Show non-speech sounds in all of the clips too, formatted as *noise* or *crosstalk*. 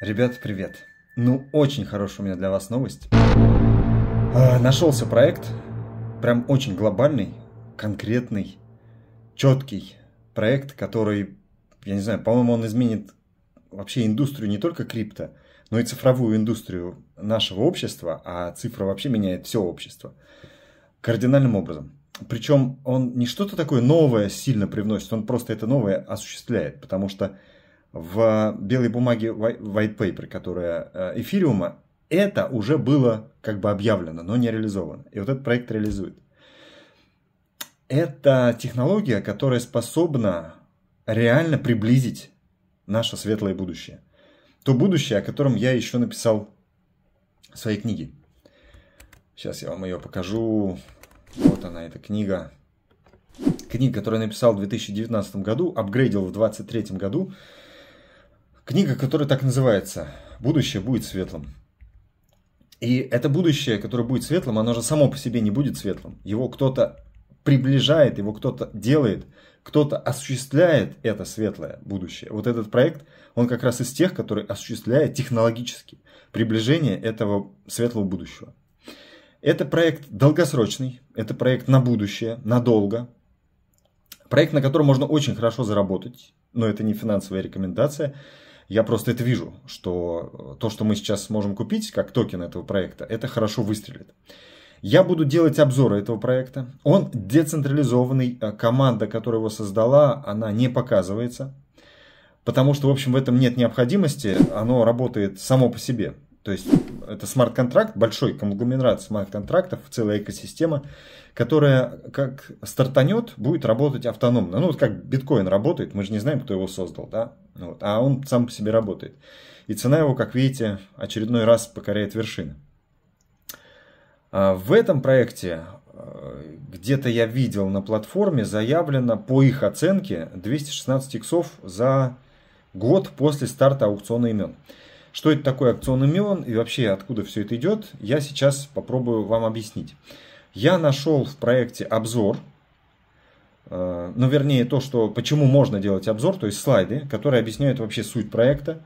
Ребят, привет. Ну, очень хорошая у меня для вас новость. А, нашелся проект. Прям очень глобальный, конкретный, четкий проект, который, я не знаю, по-моему, он изменит вообще индустрию не только крипто, но и цифровую индустрию нашего общества, а цифра вообще меняет все общество кардинальным образом. Причем он не что-то такое новое сильно привносит, он просто это новое осуществляет, потому что в белой бумаге white paper, которая эфириума, это уже было как бы объявлено, но не реализовано. И вот этот проект реализует. Это технология, которая способна реально приблизить наше светлое будущее. То будущее, о котором я еще написал в своей книге. Сейчас я вам ее покажу. Вот она, эта книга. Книга, которую я написал в 2019 году, апгрейдил в 2023 году. Книга, которая так называется «Будущее будет светлым». И это будущее, которое будет светлым, оно же само по себе не будет светлым. Его кто-то приближает, его кто-то делает, кто-то осуществляет это светлое будущее. Вот этот проект, он как раз из тех, который осуществляет технологически приближение этого светлого будущего. Это проект долгосрочный, это проект на будущее, надолго. Проект, на котором можно очень хорошо заработать, но это не финансовая рекомендация. Я просто это вижу, что э, то, что мы сейчас сможем купить, как токен этого проекта, это хорошо выстрелит. Я буду делать обзоры этого проекта. Он децентрализованный, э, команда, которая его создала, она не показывается, потому что, в общем, в этом нет необходимости, оно работает само по себе. То есть это смарт-контракт, большой конгломерат смарт-контрактов, целая экосистема, которая как стартанет, будет работать автономно. Ну, вот как биткоин работает, мы же не знаем, кто его создал, да? Вот, а он сам по себе работает. И цена его, как видите, очередной раз покоряет вершины. А в этом проекте э, где-то я видел на платформе заявлено по их оценке 216 иксов за год после старта аукциона имен. Что это такое акционный миллон и вообще откуда все это идет, я сейчас попробую вам объяснить. Я нашел в проекте обзор, э, ну вернее то, что, почему можно делать обзор, то есть слайды, которые объясняют вообще суть проекта,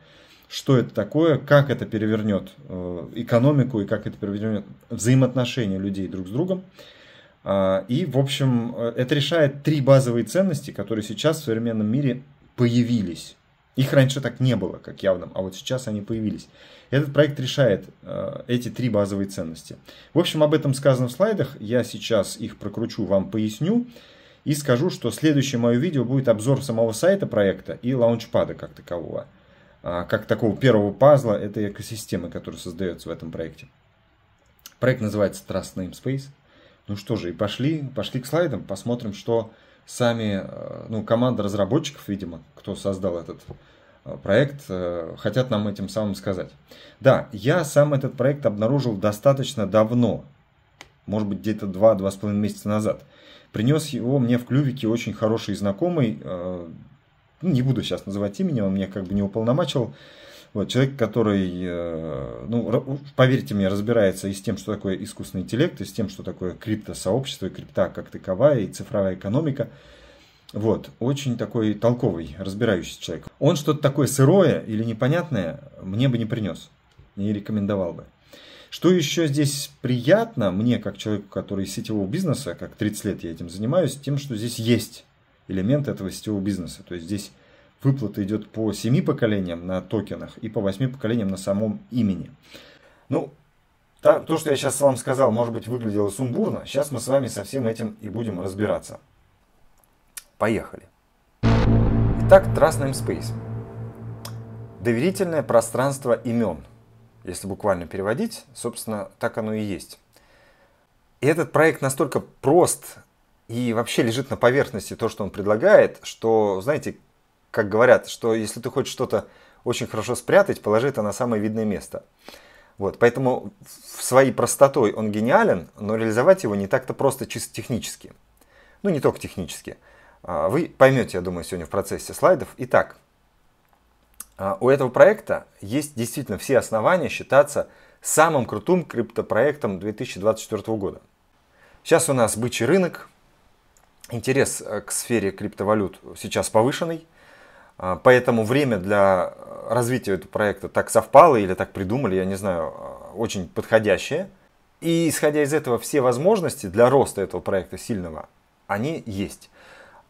что это такое, как это перевернет э, экономику и как это перевернет взаимоотношения людей друг с другом. А, и, в общем, э, это решает три базовые ценности, которые сейчас в современном мире появились. Их раньше так не было, как явно, а вот сейчас они появились. Этот проект решает э, эти три базовые ценности. В общем, об этом сказано в слайдах. Я сейчас их прокручу, вам поясню. И скажу, что следующее мое видео будет обзор самого сайта проекта и лаунчпада как такового. Э, как такого первого пазла этой экосистемы, которая создается в этом проекте. Проект называется Trust Namespace. Ну что же, и пошли, пошли к слайдам, посмотрим, что сами, э, ну, команда разработчиков, видимо, кто создал этот э, проект, э, хотят нам этим самым сказать. Да, я сам этот проект обнаружил достаточно давно, может быть, где-то 2-2,5 месяца назад. Принес его мне в клювике очень хороший знакомый, ну, не буду сейчас называть имени, он меня как бы не уполномачивал, вот, человек, который, э, ну, поверьте мне, разбирается и с тем, что такое искусственный интеллект, и с тем, что такое криптосообщество, и крипта как таковая, и цифровая экономика. Вот, очень такой толковый, разбирающийся человек. Он что-то такое сырое или непонятное мне бы не принес, не рекомендовал бы. Что еще здесь приятно мне, как человеку, который из сетевого бизнеса, как 30 лет я этим занимаюсь, тем, что здесь есть элемент этого сетевого бизнеса. То есть здесь выплата идет по 7 поколениям на токенах и по 8 поколениям на самом имени. Ну, то, что я сейчас вам сказал, может быть, выглядело сумбурно. Сейчас мы с вами со всем этим и будем разбираться. Поехали. Итак, Trust Namespace. Доверительное пространство имен. Если буквально переводить, собственно, так оно и есть. И этот проект настолько прост и вообще лежит на поверхности то, что он предлагает, что, знаете, как говорят, что если ты хочешь что-то очень хорошо спрятать, положи это на самое видное место. Вот, поэтому своей простотой он гениален, но реализовать его не так-то просто чисто технически. Ну, не только технически. А, вы поймете, я думаю, сегодня в процессе слайдов. Итак, а, у этого проекта есть действительно все основания считаться самым крутым криптопроектом 2024 года. Сейчас у нас бычий рынок, интерес э, к сфере криптовалют сейчас повышенный, а, поэтому время для э, развития этого проекта так совпало или так придумали, я не знаю, э, очень подходящее. И исходя из этого, все возможности для роста этого проекта сильного, они есть.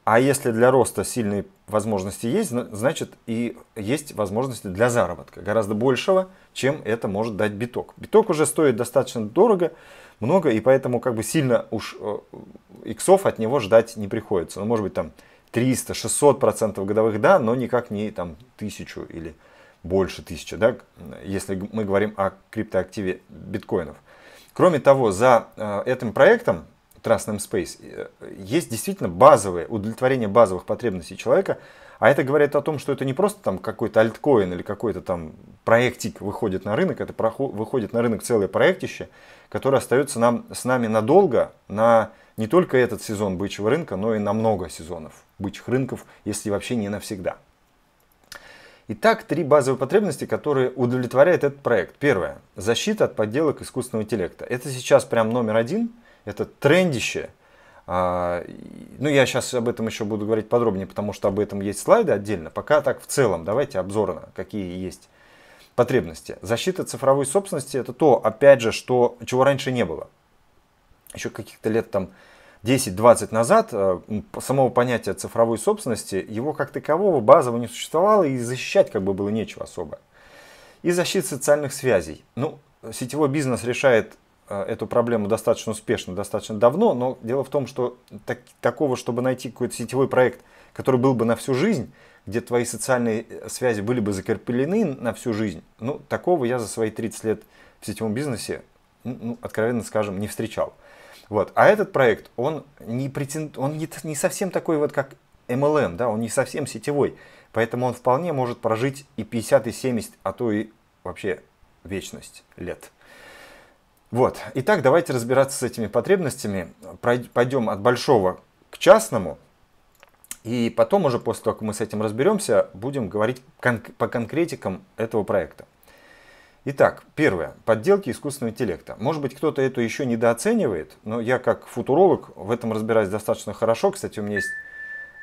А если для роста сильные возможности есть, значит и есть возможности для заработка. Гораздо большего, чем это может дать биток. Биток уже стоит достаточно дорого, много, и поэтому как бы сильно уж э, иксов от него ждать не приходится. Ну, может быть, там 300, 600 процентов годовых, да, но никак не там тысячу или больше тысячи, да, если мы говорим о криптоактиве биткоинов. Кроме того, за э, этим проектом Trust Space э, есть действительно базовое, удовлетворение базовых потребностей человека, а это говорит о том, что это не просто там какой-то альткоин или какой-то там проектик выходит на рынок, это проход, выходит на рынок целое проектище, которое остается нам, с нами надолго, на не только этот сезон бычьего рынка, но и на много сезонов бычьих рынков, если вообще не навсегда. Итак, три базовые потребности, которые удовлетворяет этот проект. Первое. Защита от подделок искусственного интеллекта. Это сейчас прям номер один. Это трендище. А, ну, я сейчас об этом еще буду говорить подробнее, потому что об этом есть слайды отдельно. Пока так в целом, давайте обзорно, какие есть потребности. Защита цифровой собственности – это то, опять же, что, чего раньше не было. Еще каких-то лет там 10-20 назад э, самого понятия цифровой собственности, его как такового базового не существовало и защищать как бы было нечего особо. И защита социальных связей. Ну, сетевой бизнес решает э, эту проблему достаточно успешно, достаточно давно, но дело в том, что так, такого, чтобы найти какой-то сетевой проект, который был бы на всю жизнь, где твои социальные э, связи были бы закреплены на всю жизнь, ну, такого я за свои 30 лет в сетевом бизнесе, ну, откровенно скажем, не встречал. Вот. А этот проект, он, не, претен... он не, не совсем такой вот, как MLM, да, он не совсем сетевой. Поэтому он вполне может прожить и 50, и 70, а то и вообще вечность лет. Вот. Итак, давайте разбираться с этими потребностями. Пойдем от большого к частному. И потом уже после того, как мы с этим разберемся, будем говорить кон- по конкретикам этого проекта. Итак, первое. Подделки искусственного интеллекта. Может быть, кто-то это еще недооценивает, но я как футуролог в этом разбираюсь достаточно хорошо. Кстати, у меня есть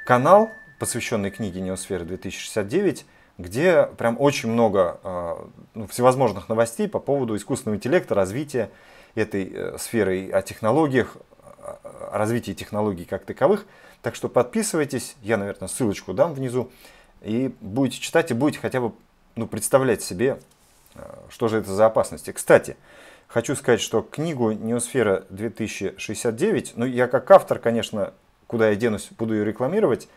канал, посвященный книге «Неосфера 2069», где прям очень много а, ну, всевозможных новостей по поводу искусственного интеллекта, развития этой э, сферы, о технологиях, о а, развитии технологий как таковых. Так что подписывайтесь, я, наверное, ссылочку дам внизу, и будете читать, и будете хотя бы ну, представлять себе, Э, что же это за опасности? Кстати, хочу сказать, что книгу «Неосфера 2069», ну я как автор, конечно, куда я денусь, буду ее рекламировать,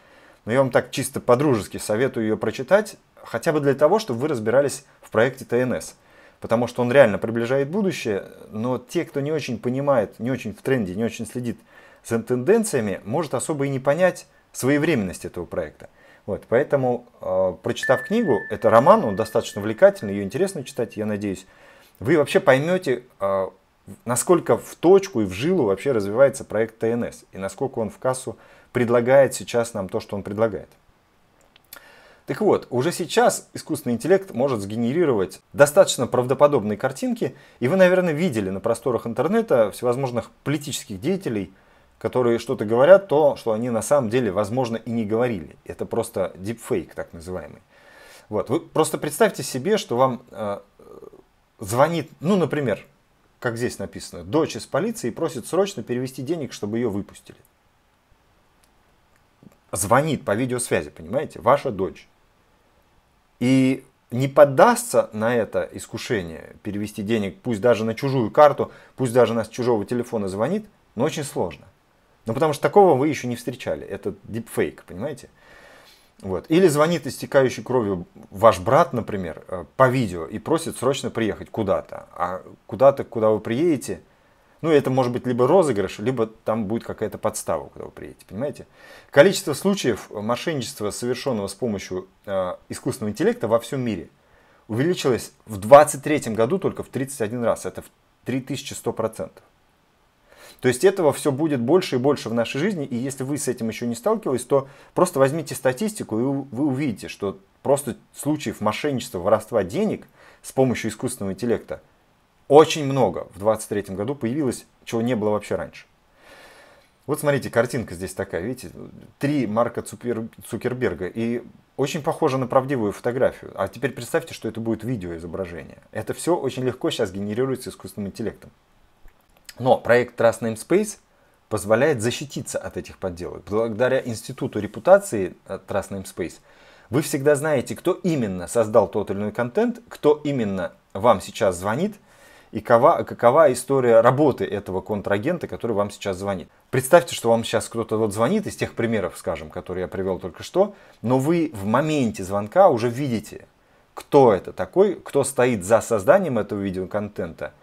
но я вам так чисто по-дружески советую ее прочитать, хотя бы для того, чтобы вы разбирались в проекте ТНС. Потому что он реально приближает будущее, но те, кто не очень понимает, не очень в тренде, не очень следит за тенденциями, может особо и не понять своевременность этого проекта. Вот, поэтому, э, прочитав книгу, это роман, он достаточно увлекательный, ее интересно читать, я надеюсь, вы вообще поймете, э, насколько в точку и в жилу вообще развивается проект ТНС, и насколько он в кассу предлагает сейчас нам то, что он предлагает. Так вот, уже сейчас искусственный интеллект может сгенерировать достаточно правдоподобные картинки, и вы, наверное, видели на просторах интернета всевозможных политических деятелей – которые что-то говорят, то, что они на самом деле, возможно, и не говорили. Это просто дипфейк, так называемый. Вот. Вы просто представьте себе, что вам э, звонит, ну, например, как здесь написано, дочь из полиции и просит срочно перевести денег, чтобы ее выпустили. Звонит по видеосвязи, понимаете, ваша дочь. И не поддастся на это искушение перевести денег, пусть даже на чужую карту, пусть даже на чужого телефона звонит, но очень сложно. Ну, потому что такого вы еще не встречали. Это дипфейк, понимаете? Вот. Или звонит истекающий кровью ваш брат, например, э, по видео и просит срочно приехать куда-то. А куда-то, куда вы приедете, ну, это может быть либо розыгрыш, либо там будет какая-то подстава, куда вы приедете, понимаете? Количество случаев мошенничества, совершенного с помощью э, искусственного интеллекта во всем мире, увеличилось в 2023 году только в 31 раз. Это в 3100%. То есть этого все будет больше и больше в нашей жизни, и если вы с этим еще не сталкивались, то просто возьмите статистику, и вы увидите, что просто случаев мошенничества, воровства денег с помощью искусственного интеллекта очень много в 2023 году появилось, чего не было вообще раньше. Вот смотрите, картинка здесь такая, видите, три Марка Цупер... Цукерберга, и очень похоже на правдивую фотографию. А теперь представьте, что это будет видеоизображение. Это все очень легко сейчас генерируется искусственным интеллектом. Но проект Trust Namespace позволяет защититься от этих подделок. Благодаря институту репутации э, Trust Namespace вы всегда знаете, кто именно создал тот или иной контент, кто именно вам сейчас звонит и какова, какова история работы этого контрагента, который вам сейчас звонит. Представьте, что вам сейчас кто-то вот звонит из тех примеров, скажем, которые я привел только что, но вы в моменте звонка уже видите, кто это такой, кто стоит за созданием этого видеоконтента –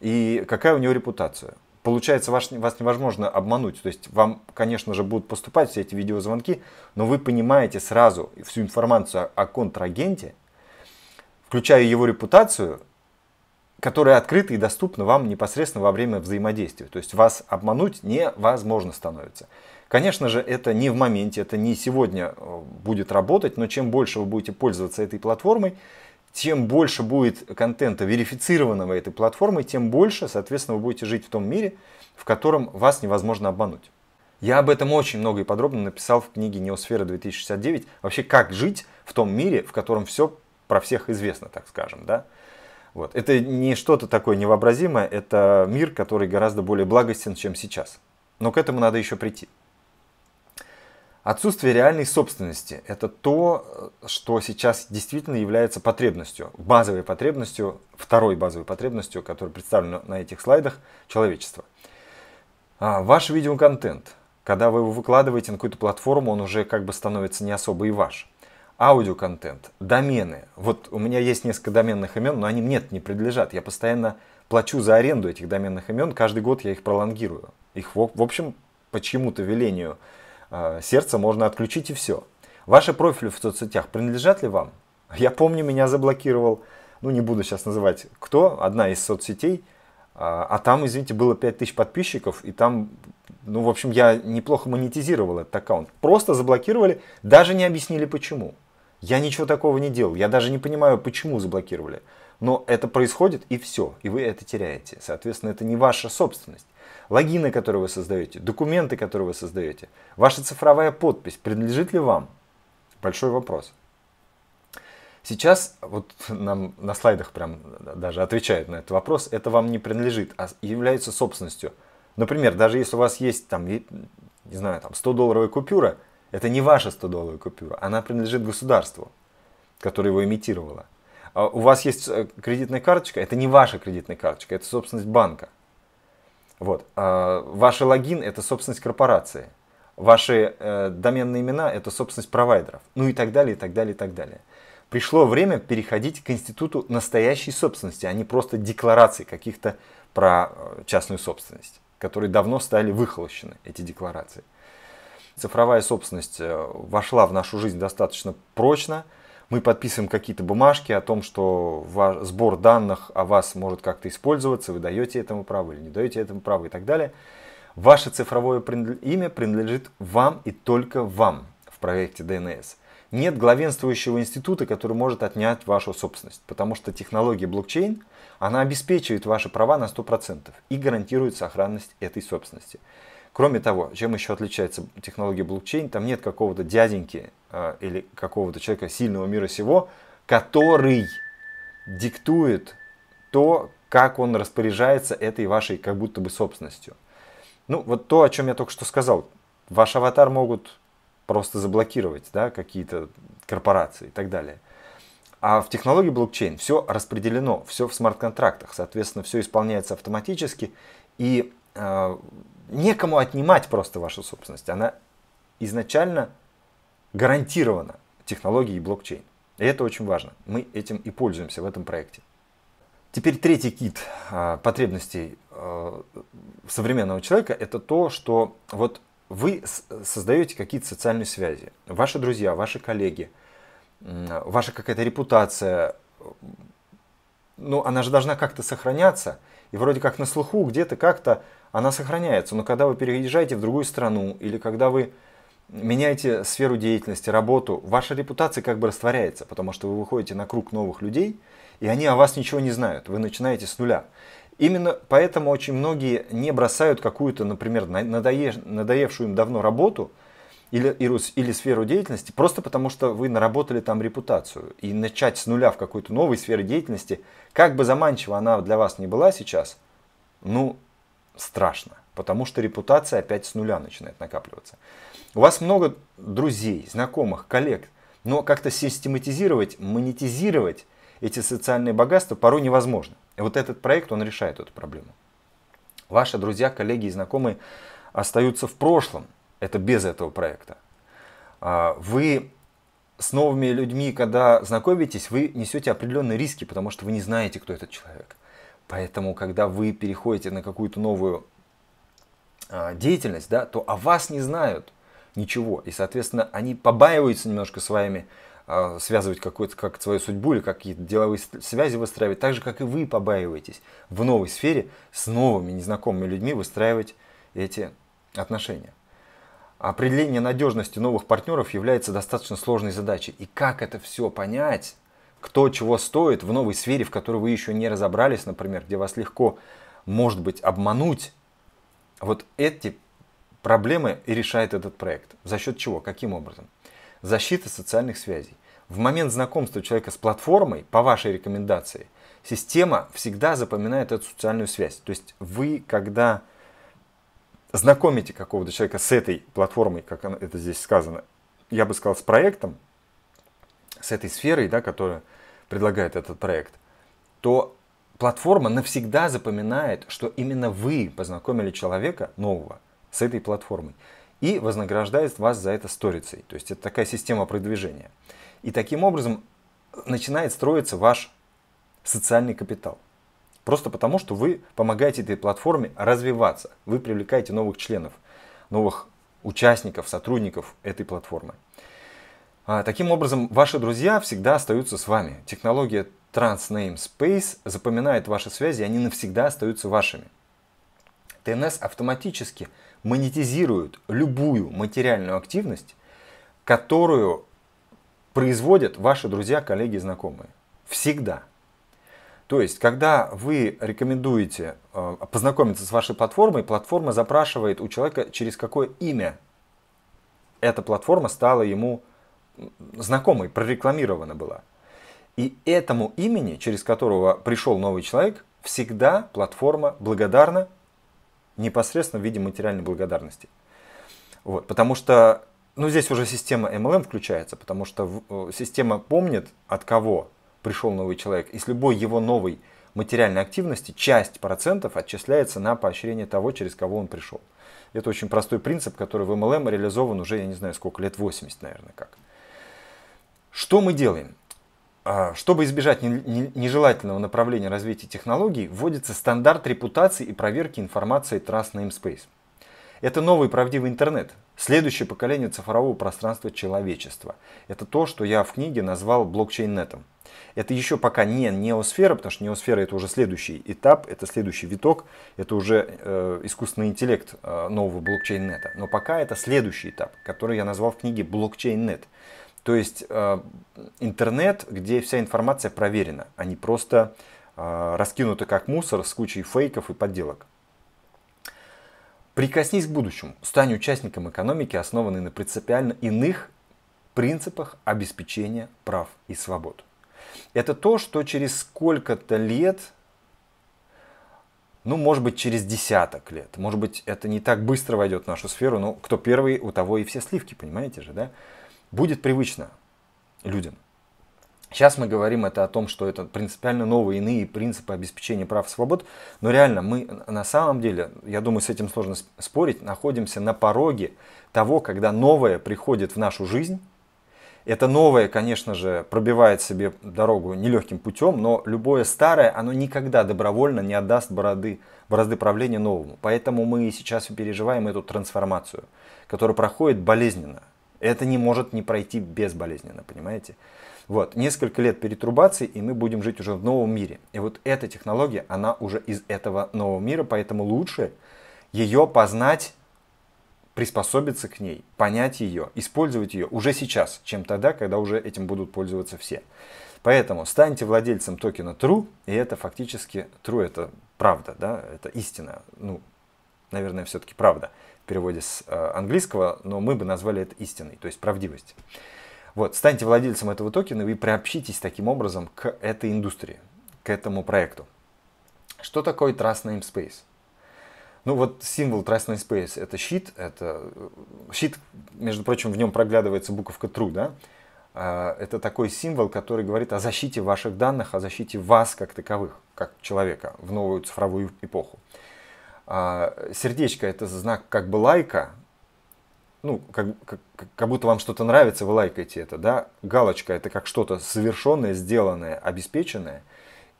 и какая у него репутация. Получается, вас, вас невозможно обмануть. То есть вам, конечно же, будут поступать все эти видеозвонки, но вы понимаете сразу всю информацию о контрагенте, включая его репутацию, которая открыта и доступна вам непосредственно во время взаимодействия. То есть вас обмануть невозможно становится. Конечно же, это не в моменте, это не сегодня э, будет работать, но чем больше вы будете пользоваться этой платформой, тем больше будет контента верифицированного этой платформой, тем больше, соответственно, вы будете жить в том мире, в котором вас невозможно обмануть. Я об этом очень много и подробно написал в книге «Неосфера 2069». Вообще, как жить в том мире, в котором все про всех известно, так скажем, да? Вот. Это не что-то такое невообразимое, это мир, который гораздо более благостен, чем сейчас. Но к этому надо еще прийти. Отсутствие реальной собственности – это то, что сейчас действительно является потребностью, базовой потребностью, второй базовой потребностью, которая представлена на этих слайдах, человечества. А, ваш видеоконтент, когда вы его выкладываете на какую-то платформу, он уже как бы становится не особо и ваш. Аудиоконтент, домены. Вот у меня есть несколько доменных имен, но они мне не принадлежат. Я постоянно плачу за аренду этих доменных имен, каждый год я их пролонгирую. Их, в общем, почему-то велению – Э, сердце можно отключить и все. Ваши профили в соцсетях принадлежат ли вам? Я помню, меня заблокировал, ну не буду сейчас называть кто, одна из соцсетей, а, а там, извините, было 5000 подписчиков, и там, ну, в общем, я неплохо монетизировал этот аккаунт. Просто заблокировали, даже не объяснили почему. Я ничего такого не делал, я даже не понимаю, почему заблокировали. Но это происходит, и все, и вы это теряете. Соответственно, это не ваша собственность логины, которые вы создаете, документы, которые вы создаете, ваша цифровая подпись, принадлежит ли вам? Большой вопрос. Сейчас вот нам на слайдах прям даже отвечают на этот вопрос. Это вам не принадлежит, а является собственностью. Например, даже если у вас есть там, не знаю, там 100-долларовая купюра, это не ваша 100-долларовая купюра, она принадлежит государству, которое его имитировало. А у вас есть э, кредитная карточка, это не ваша кредитная карточка, это собственность банка. Вот. А, ваши логин – это собственность корпорации. Ваши э, доменные имена – это собственность провайдеров. Ну и так далее, и так далее, и так далее. Пришло время переходить к институту настоящей собственности, а не просто декларации каких-то про э, частную собственность, которые давно стали выхолощены, эти декларации. Цифровая собственность э, вошла в нашу жизнь достаточно прочно – мы подписываем какие-то бумажки о том, что сбор данных о вас может как-то использоваться, вы даете этому право или не даете этому право и так далее. Ваше цифровое имя принадлежит вам и только вам в проекте DNS. Нет главенствующего института, который может отнять вашу собственность, потому что технология блокчейн, она обеспечивает ваши права на 100% и гарантирует сохранность этой собственности. Кроме того, чем еще отличается технология блокчейн, там нет какого-то дяденьки а, или какого-то человека сильного мира сего, который диктует то, как он распоряжается этой вашей как будто бы собственностью. Ну, вот то, о чем я только что сказал. Ваш аватар могут просто заблокировать да, какие-то корпорации и так далее. А в технологии блокчейн все распределено, все в смарт-контрактах, соответственно, все исполняется автоматически, и э, некому отнимать просто вашу собственность. Она изначально гарантированно технологии блокчейн. И это очень важно. Мы этим и пользуемся в этом проекте. Теперь третий кит а, потребностей а, современного человека – это то, что вот вы создаете какие-то социальные связи. Ваши друзья, ваши коллеги, ваша какая-то репутация, ну, она же должна как-то сохраняться. И вроде как на слуху где-то как-то она сохраняется. Но когда вы переезжаете в другую страну или когда вы меняете сферу деятельности, работу, ваша репутация как бы растворяется, потому что вы выходите на круг новых людей, и они о вас ничего не знают, вы начинаете с нуля. Именно поэтому очень многие не бросают какую-то, например, надоевшую им давно работу или, или сферу деятельности, просто потому что вы наработали там репутацию. И начать с нуля в какой-то новой сфере деятельности, как бы заманчиво она для вас не была сейчас, ну, страшно. Потому что репутация опять с нуля начинает накапливаться. У вас много друзей, знакомых, коллег, но как-то систематизировать, монетизировать эти социальные богатства порой невозможно. И вот этот проект, он решает эту проблему. Ваши друзья, коллеги и знакомые остаются в прошлом. Это без этого проекта. А, вы с новыми людьми, когда знакомитесь, вы несете определенные риски, потому что вы не знаете, кто этот человек. Поэтому, когда вы переходите на какую-то новую а, деятельность, да, то о вас не знают ничего. И, соответственно, они побаиваются немножко с вами э, связывать какую-то как свою судьбу или какие-то деловые связи выстраивать, так же, как и вы побаиваетесь в новой сфере с новыми незнакомыми людьми выстраивать эти отношения. Определение надежности новых партнеров является достаточно сложной задачей. И как это все понять, кто чего стоит в новой сфере, в которой вы еще не разобрались, например, где вас легко, может быть, обмануть, вот эти проблемы и решает этот проект. За счет чего? Каким образом? Защита социальных связей. В момент знакомства человека с платформой, по вашей рекомендации, система всегда запоминает эту социальную связь. То есть вы, когда знакомите какого-то человека с этой платформой, как это здесь сказано, я бы сказал, с проектом, с этой сферой, да, которая предлагает этот проект, то платформа навсегда запоминает, что именно вы познакомили человека нового с этой платформой. И вознаграждает вас за это сторицей. То есть это такая система продвижения. И таким образом начинает строиться ваш социальный капитал. Просто потому, что вы помогаете этой платформе развиваться. Вы привлекаете новых членов, новых участников, сотрудников этой платформы. А, таким образом, ваши друзья всегда остаются с вами. Технология TransName Space запоминает ваши связи, и они навсегда остаются вашими. ТНС автоматически монетизируют любую материальную активность, которую производят ваши друзья, коллеги знакомые. Всегда. То есть, когда вы рекомендуете э, познакомиться с вашей платформой, платформа запрашивает у человека, через какое имя эта платформа стала ему знакомой, прорекламирована была. И этому имени, через которого пришел новый человек, всегда платформа благодарна непосредственно в виде материальной благодарности. Вот, потому что, ну здесь уже система MLM включается, потому что э, система помнит, от кого пришел новый человек, и с любой его новой материальной активности часть процентов отчисляется на поощрение того, через кого он пришел. Это очень простой принцип, который в MLM реализован уже, я не знаю, сколько лет, 80, наверное, как. Что мы делаем? А, чтобы избежать нежелательного направления развития технологий, вводится стандарт репутации и проверки информации Trust Namespace. Это новый правдивый интернет, следующее поколение цифрового пространства человечества. Это то, что я в книге назвал блокчейн-нетом. Это еще пока не неосфера, потому что неосфера это уже следующий этап, это следующий виток, это уже э, искусственный интеллект э, нового блокчейн-нета. Но пока это следующий этап, который я назвал в книге блокчейн-нет. То есть э, интернет, где вся информация проверена, а не просто э, раскинута как мусор с кучей фейков и подделок. Прикоснись к будущему, стань участником экономики, основанной на принципиально иных принципах обеспечения прав и свобод. Это то, что через сколько-то лет, ну, может быть, через десяток лет, может быть, это не так быстро войдет в нашу сферу, но кто первый, у того и все сливки, понимаете же, да? будет привычно людям. Сейчас мы говорим это о том, что это принципиально новые иные принципы обеспечения прав и свобод, но реально мы на самом деле, я думаю, с этим сложно спорить, находимся на пороге того, когда новое приходит в нашу жизнь. Это новое, конечно же, пробивает себе дорогу нелегким путем, но любое старое, оно никогда добровольно не отдаст бороды, борозды правления новому. Поэтому мы сейчас переживаем эту трансформацию, которая проходит болезненно это не может не пройти безболезненно, понимаете? Вот, несколько лет перетрубации, и мы будем жить уже в новом мире. И вот эта технология, она уже из этого нового мира, поэтому лучше ее познать, приспособиться к ней, понять ее, использовать ее уже сейчас, чем тогда, когда уже этим будут пользоваться все. Поэтому станьте владельцем токена True, и это фактически True, это правда, да, это истина, ну, наверное, все-таки правда в переводе с э, английского, но мы бы назвали это истиной, то есть правдивость. Вот, станьте владельцем этого токена и приобщитесь таким образом к этой индустрии, к этому проекту. Что такое Trust Name Space? Ну вот символ Trust Name Space – это щит. Это э, щит, между прочим, в нем проглядывается буковка True, да? А, это такой символ, который говорит о защите ваших данных, о защите вас как таковых, как человека в новую цифровую эпоху. А, сердечко это знак как бы лайка, ну, как, как, как будто вам что-то нравится, вы лайкаете это, да? Галочка это как что-то совершенное, сделанное, обеспеченное.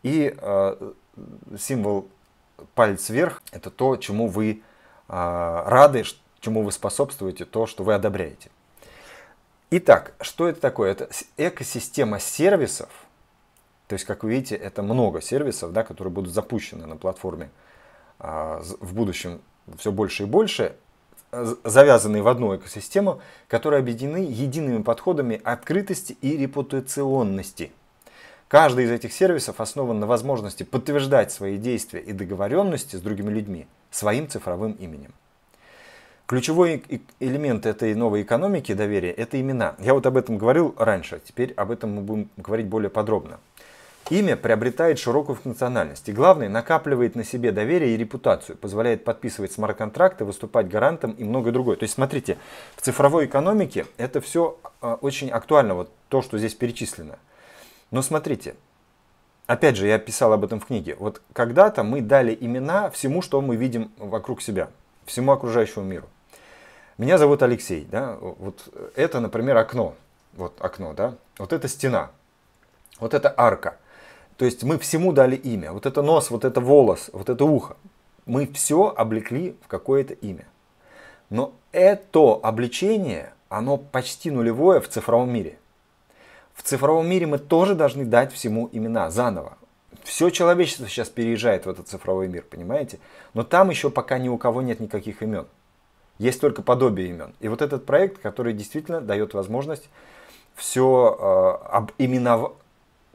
И э, символ палец вверх это то, чему вы э, рады, чему вы способствуете, то, что вы одобряете. Итак, что это такое? Это экосистема сервисов. То есть, как вы видите, это много сервисов, да, которые будут запущены на платформе а, в будущем все больше и больше, а, завязанные в одну экосистему, которые объединены едиными подходами открытости и репутационности. Каждый из этих сервисов основан на возможности подтверждать свои действия и договоренности с другими людьми своим цифровым именем. Ключевой элемент этой новой экономики доверия – это имена. Я вот об этом говорил раньше, теперь об этом мы будем говорить более подробно. Имя приобретает широкую функциональность и, главное, накапливает на себе доверие и репутацию, позволяет подписывать смарт-контракты, выступать гарантом и многое другое. То есть, смотрите, в цифровой экономике это все а, очень актуально, вот то, что здесь перечислено. Но смотрите, опять же, я писал об этом в книге. Вот когда-то мы дали имена всему, что мы видим вокруг себя, всему окружающему миру. Меня зовут Алексей, да, вот это, например, окно, вот окно, да, вот это стена, вот это арка – то есть мы всему дали имя. Вот это нос, вот это волос, вот это ухо. Мы все облекли в какое-то имя. Но это обличение, оно почти нулевое в цифровом мире. В цифровом мире мы тоже должны дать всему имена заново. Все человечество сейчас переезжает в этот цифровой мир, понимаете? Но там еще пока ни у кого нет никаких имен. Есть только подобие имен. И вот этот проект, который действительно дает возможность все э, обименовать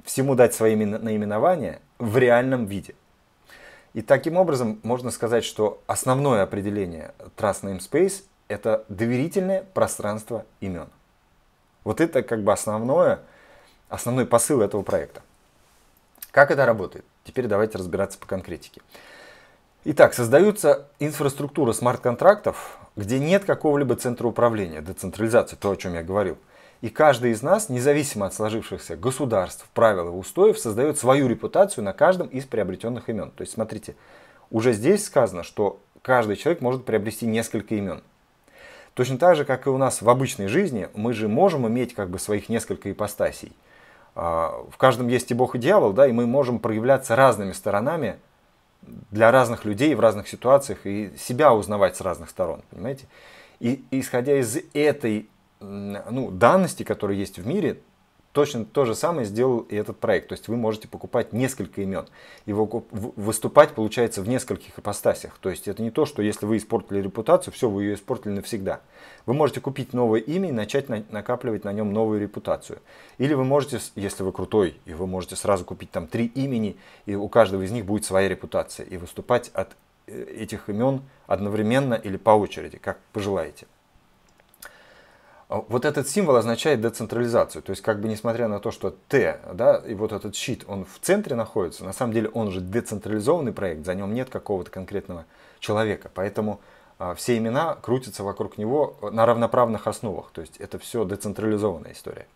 всему дать свои наименования в реальном виде. И таким образом можно сказать, что основное определение Trust Name Space это доверительное пространство имен. Вот это как бы основное, основной посыл этого проекта. Как это работает? Теперь давайте разбираться по конкретике. Итак, создаются инфраструктура смарт-контрактов, где нет какого-либо центра управления, децентрализации, то, о чем я говорил – и каждый из нас, независимо от сложившихся государств, правил и устоев, создает свою репутацию на каждом из приобретенных имен. То есть, смотрите, уже здесь сказано, что каждый человек может приобрести несколько имен. Точно так же, как и у нас в обычной жизни, мы же можем иметь как бы своих несколько ипостасей. А, в каждом есть и Бог, и дьявол, да, и мы можем проявляться разными сторонами для разных людей в разных ситуациях и себя узнавать с разных сторон, понимаете? И исходя из этой ну, данности, которые есть в мире, точно то же самое сделал и этот проект. То есть вы можете покупать несколько имен и выступать, получается, в нескольких ипостасях. То есть это не то, что если вы испортили репутацию, все, вы ее испортили навсегда. Вы можете купить новое имя и начать на накапливать на нем новую репутацию. Или вы можете, если вы крутой, и вы можете сразу купить там три имени, и у каждого из них будет своя репутация, и выступать от э, этих имен одновременно или по очереди, как пожелаете. А вот этот символ означает децентрализацию. То есть, как бы несмотря на то, что Т, да, и вот этот щит, он в центре находится, на самом деле он же децентрализованный проект, за ним нет какого-то конкретного человека. Поэтому а, все имена крутятся вокруг него э, на равноправных основах. То есть, это все децентрализованная история.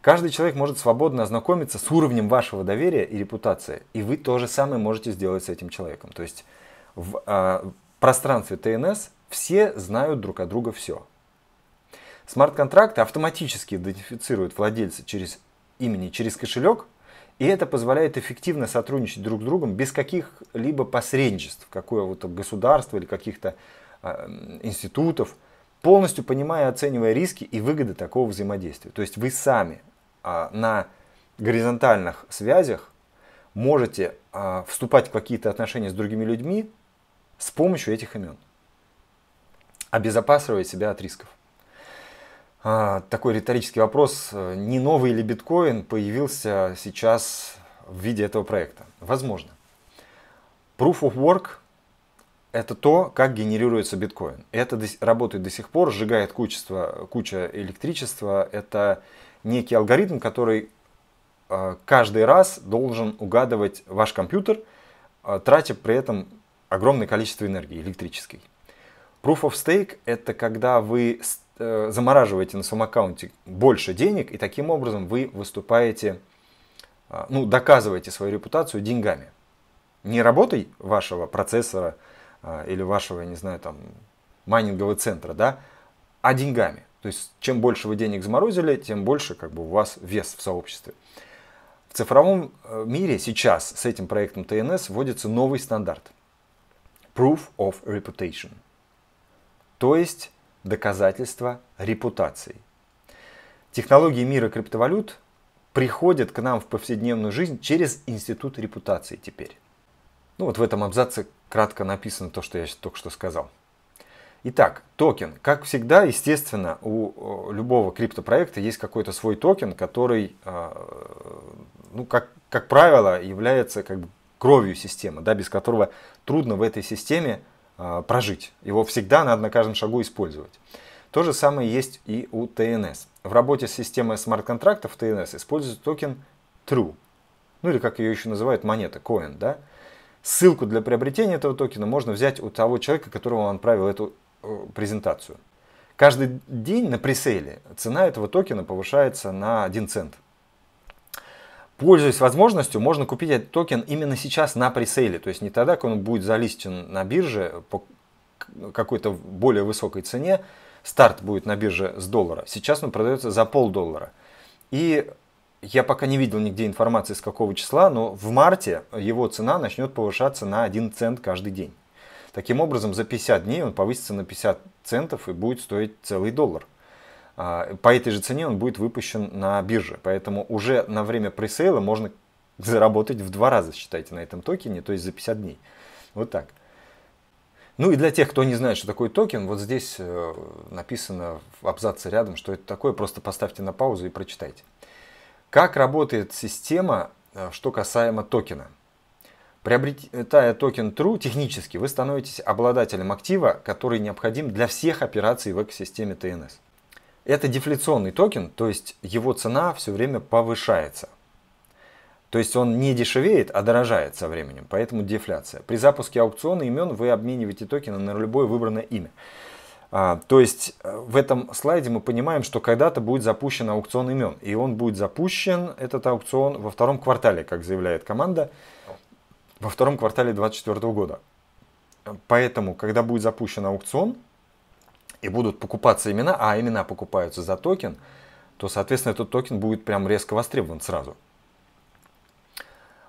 Каждый человек может свободно ознакомиться с уровнем вашего доверия и репутации, и вы то же самое можете сделать с этим человеком. То есть в э, пространстве ТНС все знают друг о друга все. Смарт-контракты автоматически идентифицируют владельца через имени, через кошелек, и это позволяет эффективно сотрудничать друг с другом без каких-либо посредничеств, какое-то государство или каких-то э, институтов, полностью понимая и оценивая риски и выгоды такого взаимодействия. То есть вы сами э, на горизонтальных связях можете э, вступать в какие-то отношения с другими людьми с помощью этих имен, обезопасивая себя от рисков. А, такой риторический вопрос, не новый ли биткоин появился сейчас в виде этого проекта? Возможно. Proof of Work – это то, как генерируется биткоин. Это работает до сих пор, сжигает кучество, куча электричества. Это некий алгоритм, который а, каждый раз должен угадывать ваш компьютер, а, тратя при этом огромное количество энергии электрической. Proof of Stake – это когда вы Э, замораживаете на своем аккаунте больше денег, и таким образом вы выступаете, а, ну, доказываете свою репутацию деньгами. Не работой вашего процессора а, или вашего, не знаю, там, майнингового центра, да, а деньгами. То есть, чем больше вы денег заморозили, тем больше как бы у вас вес в сообществе. В цифровом э, мире сейчас с этим проектом TNS вводится новый стандарт. Proof of Reputation. То есть, доказательства репутации. Технологии мира криптовалют приходят к нам в повседневную жизнь через институт репутации теперь. Ну вот в этом абзаце кратко написано то, что я только что сказал. Итак, токен. Как всегда, естественно, у любого криптопроекта есть какой-то свой токен, который, а, ну, как, как правило, является как бы кровью системы, да, без которого трудно в этой системе а, прожить. Его всегда надо на каждом шагу использовать. То же самое есть и у TNS. В работе с системой смарт-контрактов TNS используется токен True, ну или как ее еще называют монета, coin, да? Ссылку для приобретения этого токена можно взять у того человека, которому он отправил эту э, презентацию. Каждый день на пресейле цена этого токена повышается на 1 цент – Пользуясь возможностью, можно купить этот токен именно сейчас на пресейле, то есть не тогда, когда он будет залистен на бирже по какой-то более высокой цене, старт будет на бирже с доллара. Сейчас он продается за полдоллара. И я пока не видел нигде информации с какого числа, но в марте его цена начнет повышаться на 1 цент каждый день. Таким образом, за 50 дней он повысится на 50 центов и будет стоить целый доллар. А, по этой же цене он будет выпущен на бирже. Поэтому уже на время пресейла можно заработать в два раза, считайте, на этом токене, то есть за 50 дней. Вот так. Ну и для тех, кто не знает, что такое токен, вот здесь э, написано в абзаце рядом, что это такое, просто поставьте на паузу и прочитайте. Как работает система, э, что касаемо токена? Приобретая токен True, технически вы становитесь обладателем актива, который необходим для всех операций в экосистеме TNS. Это дефляционный токен, то есть его цена все время повышается. То есть он не дешевеет, а дорожает со временем, поэтому дефляция. При запуске аукциона имен вы обмениваете токены на любое выбранное имя. А, то есть э, в этом слайде мы понимаем, что когда-то будет запущен аукцион имен, и он будет запущен, этот аукцион, во втором квартале, как заявляет команда, во втором квартале 2024 года. Поэтому, когда будет запущен аукцион, и будут покупаться имена, а имена покупаются за токен, то, соответственно, этот токен будет прям резко востребован сразу.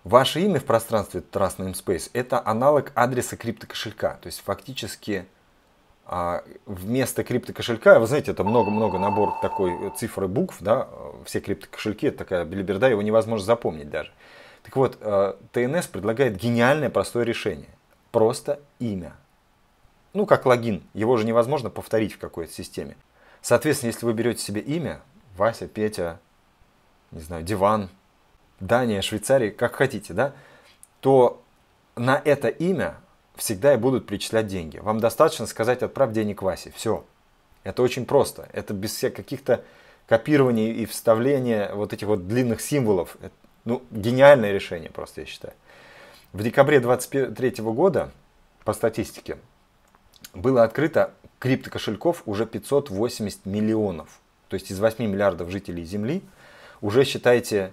Ваше имя в пространстве Trust Namespace – это аналог адреса криптокошелька. То есть, фактически, а, вместо криптокошелька, вы знаете, это много-много набор такой э, цифры букв, да, э, все криптокошельки, это такая билиберда, его невозможно запомнить даже. Так вот, ТНС э, предлагает гениальное простое решение. Просто имя, ну, как логин. Его же невозможно повторить в какой-то системе. Соответственно, если вы берете себе имя, Вася, Петя, не знаю, Диван, Дания, Швейцария, как хотите, да, то на это имя всегда и будут причислять деньги. Вам достаточно сказать «отправь денег Васе». Все. Это очень просто. Это без всех каких-то копирования и вставления вот этих вот длинных символов. Это, ну, гениальное решение просто, я считаю. В декабре 2023 года, по статистике, было открыто криптокошельков уже 580 миллионов. То есть из 8 миллиардов жителей Земли уже, считайте,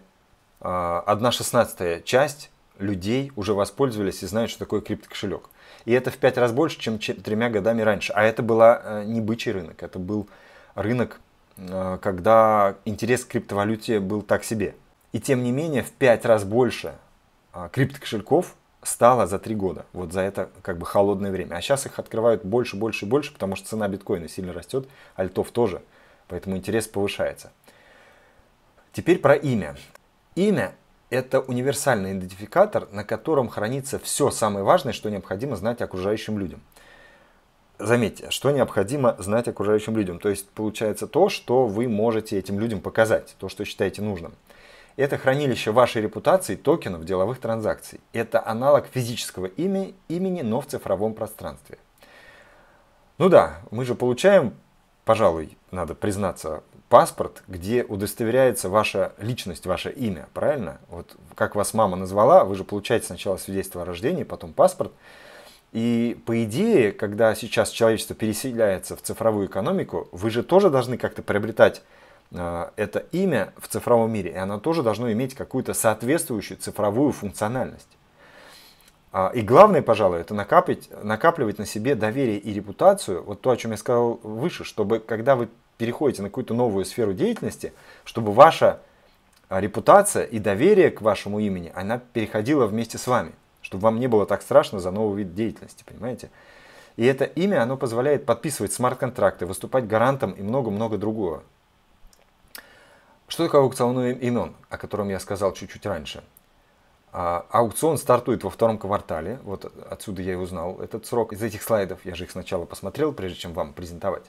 1 а, шестнадцатая часть людей уже воспользовались и знают, что такое криптокошелек. И это в 5 раз больше, чем тремя годами раньше. А это был э, не бычий рынок, это был рынок, э, когда интерес к криптовалюте был так себе. И тем не менее, в 5 раз больше а, криптокошельков стало за три года, вот за это как бы холодное время. А сейчас их открывают больше, больше, больше, потому что цена биткоина сильно растет, альтов тоже, поэтому интерес повышается. Теперь про имя. Имя – это универсальный идентификатор, на котором хранится все самое важное, что необходимо знать окружающим людям. Заметьте, что необходимо знать окружающим людям. То есть получается то, что вы можете этим людям показать, то, что считаете нужным – это хранилище вашей репутации токенов деловых транзакций. Это аналог физического имени, имени, но в цифровом пространстве. Ну да, мы же получаем, пожалуй, надо признаться, паспорт, где удостоверяется ваша личность, ваше имя, правильно? Вот как вас мама назвала, вы же получаете сначала свидетельство о рождении, потом паспорт. И по идее, когда сейчас человечество переселяется в цифровую экономику, вы же тоже должны как-то приобретать Э, это имя в цифровом мире, и оно тоже должно иметь какую-то соответствующую цифровую функциональность. А, и главное, пожалуй, это накапливать, накапливать на себе доверие и репутацию, вот то, о чем я сказал выше, чтобы когда вы переходите на какую-то новую сферу деятельности, чтобы ваша а, репутация и доверие к вашему имени, она переходила вместе с вами, чтобы вам не было так страшно за новый вид деятельности, понимаете? И это имя, оно позволяет подписывать смарт-контракты, выступать гарантом и много-много другого. Что такое аукционный инон, о котором я сказал чуть-чуть раньше? А, аукцион стартует во втором квартале, вот отсюда я и узнал этот срок. Из этих слайдов я же их сначала посмотрел, прежде чем вам презентовать.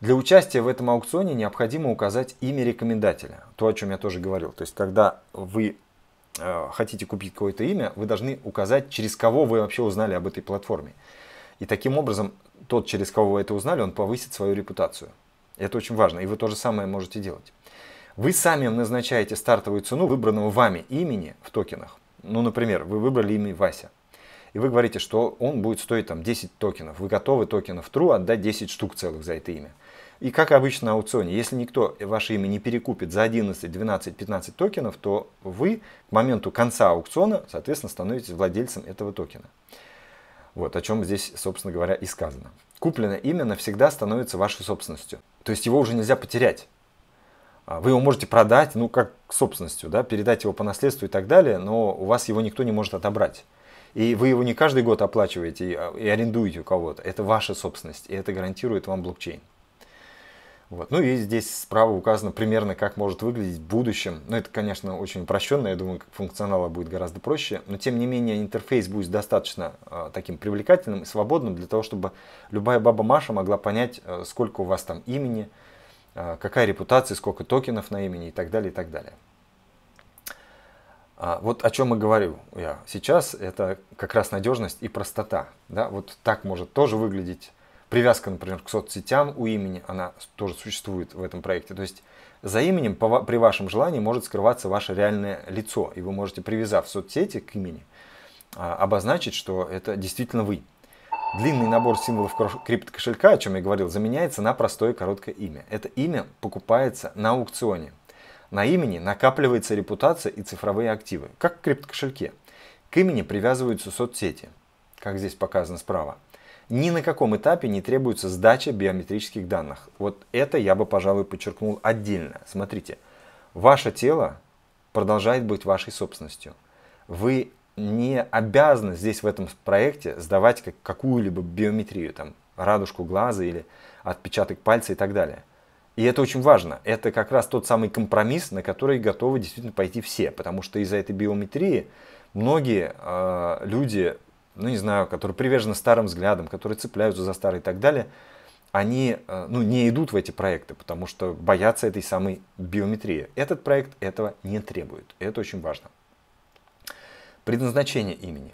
Для участия в этом аукционе необходимо указать имя рекомендателя, то, о чем я тоже говорил. То есть, когда вы э, хотите купить какое-то имя, вы должны указать, через кого вы вообще узнали об этой платформе. И таким образом, тот, через кого вы это узнали, он повысит свою репутацию. Это очень важно, и вы то же самое можете делать. Вы сами назначаете стартовую цену выбранного вами имени в токенах. Ну, например, вы выбрали имя Вася. И вы говорите, что он будет стоить там 10 токенов. Вы готовы токенов True отдать 10 штук целых за это имя. И как обычно на аукционе, если никто ваше имя не перекупит за 11, 12, 15 токенов, то вы к моменту конца аукциона, соответственно, становитесь владельцем этого токена. Вот о чем здесь, собственно говоря, и сказано. Купленное имя навсегда становится вашей собственностью. То есть его уже нельзя потерять. А, вы его можете продать, ну, как собственностью, да, передать его по наследству и так далее, но у вас его никто не может отобрать. И вы его не каждый год оплачиваете и, а, арендуете у кого-то. Это ваша собственность, и это гарантирует вам блокчейн. Вот. Ну и здесь справа указано примерно, как может выглядеть в будущем. Ну это, конечно, очень упрощенно, я думаю, функционала будет гораздо проще. Но тем не менее интерфейс будет достаточно э, таким привлекательным и свободным для того, чтобы любая баба Маша могла понять, э, сколько у вас там имени, э, а, какая репутация, сколько токенов на имени и так далее, и так далее. А, вот о чем и говорю я. Сейчас это как раз надежность и простота. Да? Вот так может тоже выглядеть привязка, например, к соцсетям у имени, она тоже существует в этом проекте. То есть за именем при вашем желании может скрываться ваше реальное лицо, и вы можете, привязав соцсети к имени, а, обозначить, что это действительно вы длинный набор символов криптокошелька, о чем я говорил, заменяется на простое короткое имя. Это имя покупается на аукционе. На имени накапливается репутация и цифровые активы, как в криптокошельке. К имени привязываются соцсети, как здесь показано справа. Ни на каком этапе не требуется сдача биометрических данных. Вот это я бы, пожалуй, подчеркнул отдельно. Смотрите, ваше тело продолжает быть вашей собственностью. Вы не обязаны здесь в этом проекте сдавать как, какую-либо биометрию, там, радужку глаза или отпечаток пальца и так далее. И это очень важно. Это как раз тот самый компромисс, на который готовы действительно пойти все. Потому что из-за этой биометрии многие э, люди, ну не знаю, которые привержены старым взглядам, которые цепляются за старые и так далее, они э, ну, не идут в эти проекты, потому что боятся этой самой биометрии. Этот проект этого не требует. Это очень важно. Предназначение имени.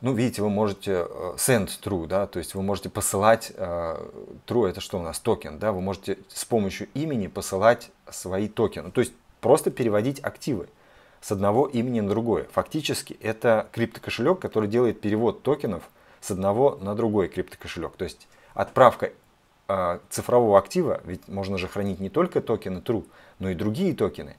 Ну, видите, вы можете э, send true, да, то есть вы можете посылать, э, true это что у нас, токен, да, вы можете с помощью имени посылать свои токены, то есть просто переводить активы с одного имени на другое. Фактически это криптокошелек, который делает перевод токенов с одного на другой криптокошелек. То есть отправка э, цифрового актива, ведь можно же хранить не только токены True, но и другие токены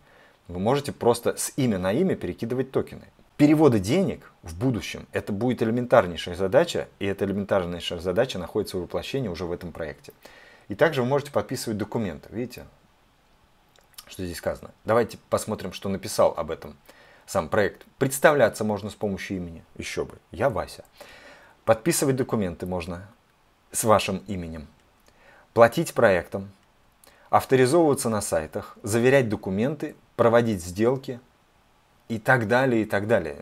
вы можете просто с имя на имя перекидывать токены. Переводы денег в будущем – это будет элементарнейшая задача, и эта элементарнейшая задача находится в воплощении уже в этом проекте. И также вы можете подписывать документы. Видите, что здесь сказано? Давайте посмотрим, что написал об этом сам проект. Представляться можно с помощью имени. Еще бы. Я Вася. Подписывать документы можно с вашим именем. Платить проектом – авторизовываться на сайтах, заверять документы, проводить сделки и так далее, и так далее.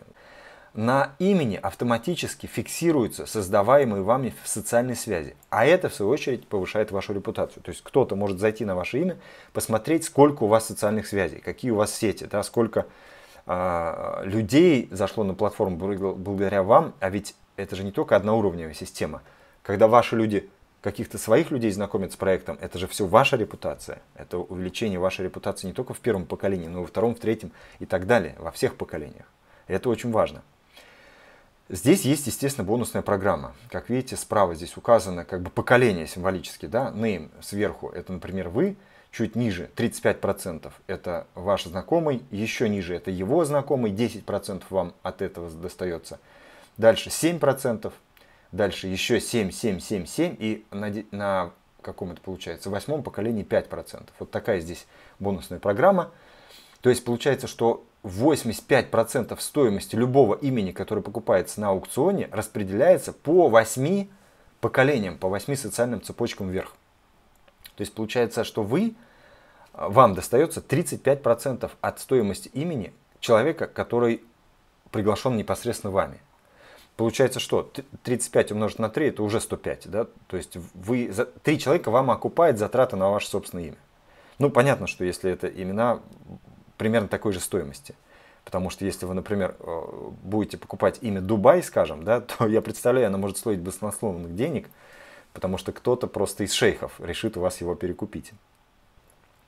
На имени автоматически фиксируются создаваемые вами в социальной связи. А это, в свою очередь, повышает вашу репутацию. То есть кто-то может зайти на ваше имя, посмотреть, сколько у вас социальных связей, какие у вас сети, да, сколько э, людей зашло на платформу благодаря вам. А ведь это же не только одноуровневая система. Когда ваши люди каких-то своих людей знакомят с проектом, это же все ваша репутация. Это увеличение вашей репутации не только в первом поколении, но и во втором, в третьем и так далее, во всех поколениях. Это очень важно. Здесь есть, естественно, бонусная программа. Как видите, справа здесь указано как бы поколение символически, да, name сверху, это, например, вы, чуть ниже 35% это ваш знакомый, еще ниже это его знакомый, 10% вам от этого достается. Дальше 7% дальше еще 7, 7, 7, 7 и на, на каком это получается, в восьмом поколении 5%. Вот такая здесь бонусная программа. То есть получается, что 85% стоимости любого имени, которое покупается на аукционе, распределяется по 8 поколениям, по 8 социальным цепочкам вверх. То есть получается, что вы, а, вам достается 35% от стоимости имени человека, который приглашен непосредственно вами. Получается что? 35 умножить на 3 это уже 105, да? То есть вы, три человека вам окупает затраты на ваше собственное имя. Ну, понятно, что если это имена примерно такой же стоимости. Потому что если вы, например, э, будете покупать имя Дубай, скажем, да, *laughs* то я представляю, оно может стоить баснословных денег, потому что кто-то просто из шейхов решит у вас его перекупить.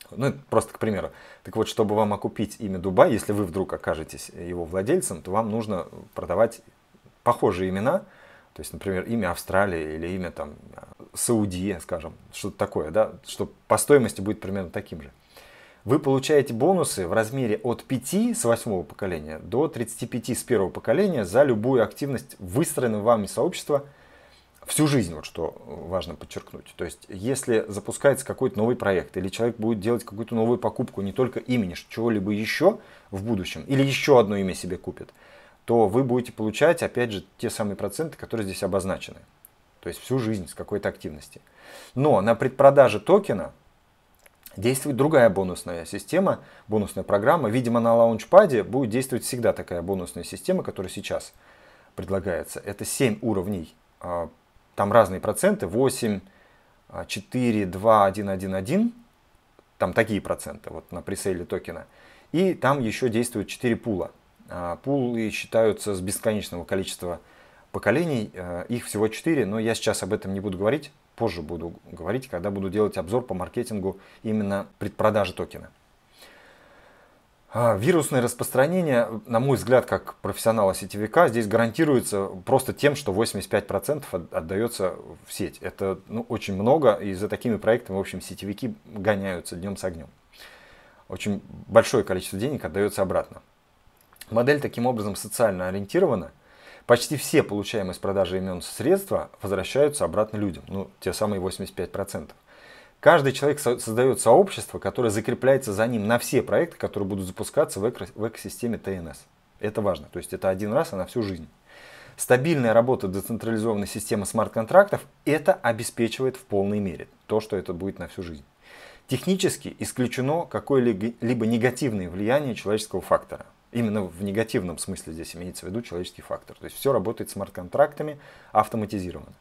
Ну, это просто к примеру. Так вот, чтобы вам окупить имя Дубай, если вы вдруг окажетесь его владельцем, то вам нужно продавать похожие имена, то есть, например, имя Австралии или имя там э, Саудия, скажем, что-то такое, да, что по стоимости будет примерно таким же. Вы получаете бонусы в размере от 5 с 8 поколения до 35 с первого поколения за любую активность выстроенного вами сообщества всю жизнь, вот что важно подчеркнуть. То есть, если запускается какой-то новый проект, или человек будет делать какую-то новую покупку не только имени, а чего-либо еще в будущем, или еще одно имя себе купит – то вы будете получать, опять же, те самые проценты, которые здесь обозначены. То есть всю жизнь с какой-то активности. Но на предпродаже токена действует другая бонусная система, бонусная программа. Видимо, на лаунчпаде будет действовать всегда такая бонусная система, которая сейчас предлагается. Это 7 уровней, а, там разные проценты, 8, 4, 2, 1, 1, 1, там такие проценты вот на пресейле токена. И там еще действуют 4 пула – а, пулы считаются с бесконечного количества поколений. Э, их всего 4, но я сейчас об этом не буду говорить. Позже буду говорить, когда буду делать обзор по маркетингу именно предпродажи токена. А, вирусное распространение, на мой взгляд, как профессионала-сетевика, здесь гарантируется просто тем, что 85% отдается в сеть. Это ну, очень много, и за такими проектами, в общем, сетевики гоняются днем с огнем. Очень большое количество денег отдается обратно. Модель таким образом социально ориентирована. Почти все получаемые с продажи имен средства возвращаются обратно людям, ну, те самые 85%. Каждый человек создает сообщество, которое закрепляется за ним на все проекты, которые будут запускаться в, эко в экосистеме ТНС. Это важно, то есть это один раз, а на всю жизнь. Стабильная работа децентрализованной системы смарт-контрактов это обеспечивает в полной мере то, что это будет на всю жизнь. Технически исключено какое-либо негативное влияние человеческого фактора. Именно в негативном смысле здесь имеется в виду человеческий фактор. То есть все работает смарт-контрактами автоматизировано.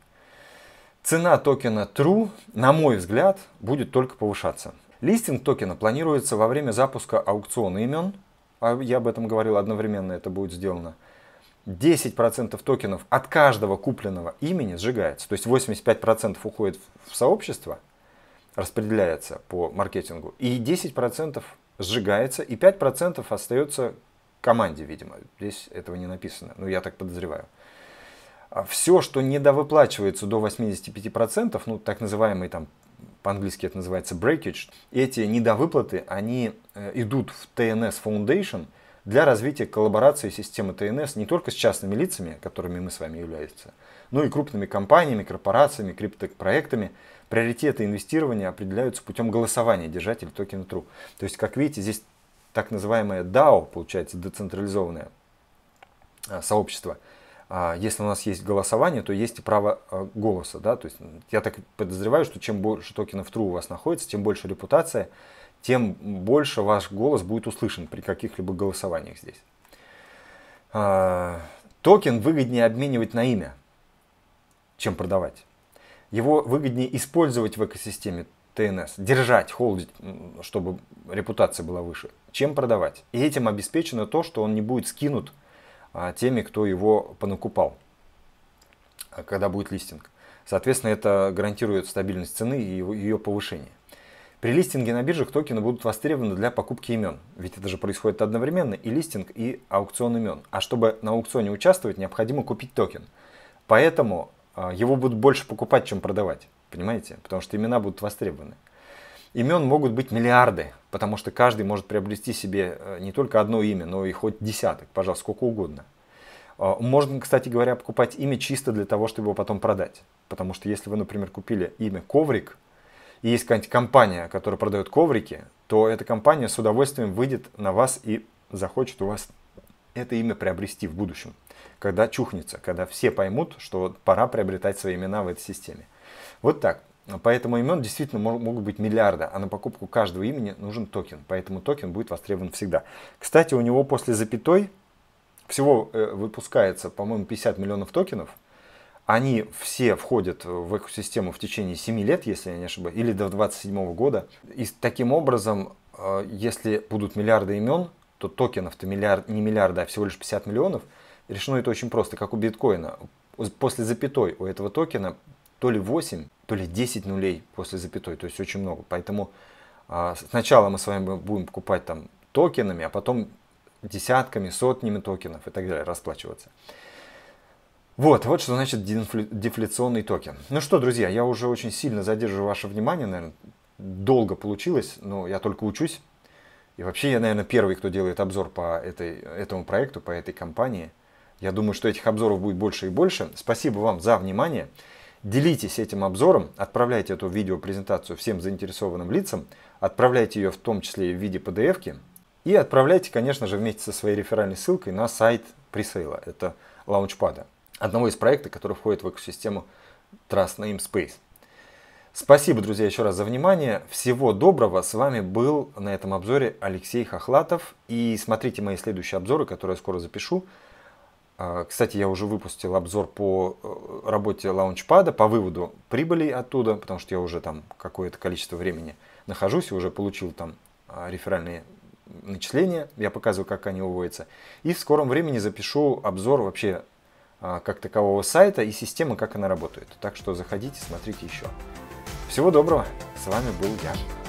Цена токена True, на мой взгляд, будет только повышаться. Листинг токена планируется во время запуска аукциона имен. А, я об этом говорил, одновременно это будет сделано. 10% токенов от каждого купленного имени сжигается. То есть 85% уходит в сообщество, распределяется по маркетингу, и 10% сжигается, и 5% остается команде, видимо. Здесь этого не написано, но ну, я так подозреваю. А Все, что недовыплачивается до 85%, ну так называемый там по-английски это называется breakage, эти недовыплаты, они э, идут в TNS Foundation для развития коллаборации системы TNS не только с частными лицами, которыми мы с вами являемся, но и крупными компаниями, корпорациями, криптопроектами. Приоритеты инвестирования определяются путем голосования держателей токена True. То есть, как видите, здесь так называемое DAO, получается, децентрализованное а, сообщество, а, если у нас есть голосование, то есть и право а, голоса. Да? То есть я так подозреваю, что чем больше токенов True у вас находится, тем больше репутация, тем больше ваш голос будет услышан при каких-либо голосованиях здесь. Токен выгоднее обменивать на имя, чем продавать. Его выгоднее использовать в экосистеме ТНС, держать, холдить, чтобы репутация была выше, чем продавать. И этим обеспечено то, что он не будет скинут а, теми, кто его понакупал, а, когда будет листинг. Соответственно, это гарантирует стабильность цены и ее повышение. При листинге на биржах токены будут востребованы для покупки имен, ведь это же происходит одновременно и листинг, и аукцион имен. А чтобы на аукционе участвовать, необходимо купить токен. Поэтому а, его будут больше покупать, чем продавать понимаете? Потому что имена будут востребованы. Имен могут быть миллиарды, потому что каждый может приобрести себе э, не только одно имя, но и хоть десяток, пожалуйста, сколько угодно. А, можно, кстати говоря, покупать имя чисто для того, чтобы его потом продать. Потому что если вы, например, купили имя Коврик, и есть какая-нибудь компания, которая продает коврики, то эта компания с удовольствием выйдет на вас и захочет у вас это имя приобрести в будущем, когда чухнется, когда все поймут, что пора приобретать свои имена в этой системе. Вот так. Поэтому имен действительно могут быть миллиарда, а на покупку каждого имени нужен токен. Поэтому токен будет востребован всегда. Кстати, у него после запятой всего э, выпускается, по-моему, 50 миллионов токенов. Они все входят в экосистему в течение 7 лет, если я не ошибаюсь, или до 2027 года. И таким образом, э, если будут миллиарды имен, то токенов-то миллиард, не миллиарда, а всего лишь 50 миллионов. Решено это очень просто, как у биткоина. После запятой у этого токена то ли 8, то ли 10 нулей после запятой, то есть очень много. Поэтому а, сначала мы с вами будем покупать там токенами, а потом десятками, сотнями токенов и так далее расплачиваться. Вот, вот что значит дефляционный токен. Ну что, друзья, я уже очень сильно задерживаю ваше внимание, наверное, долго получилось, но я только учусь. И вообще я, наверное, первый, кто делает обзор по этой, этому проекту, по этой компании. Я думаю, что этих обзоров будет больше и больше. Спасибо вам за внимание. Делитесь этим обзором, отправляйте эту видеопрезентацию всем заинтересованным лицам, отправляйте ее в том числе в виде PDF-ки и отправляйте, конечно же, вместе со своей реферальной ссылкой на сайт пресейла, это лаунчпада, одного из проектов, который входит в экосистему Trust Name Space. Спасибо, друзья, еще раз за внимание. Всего доброго. С вами был на этом обзоре Алексей Хохлатов. И смотрите мои следующие обзоры, которые я скоро запишу. А, кстати, я уже выпустил обзор по э, работе лаунчпада, по выводу прибыли оттуда, потому что я уже там какое-то количество времени нахожусь и уже получил там а, реферальные начисления. Я показываю, как они уводятся. И в скором времени запишу обзор вообще а, как такового сайта и системы, как она работает. Так что заходите, смотрите еще. Всего доброго. С вами был я.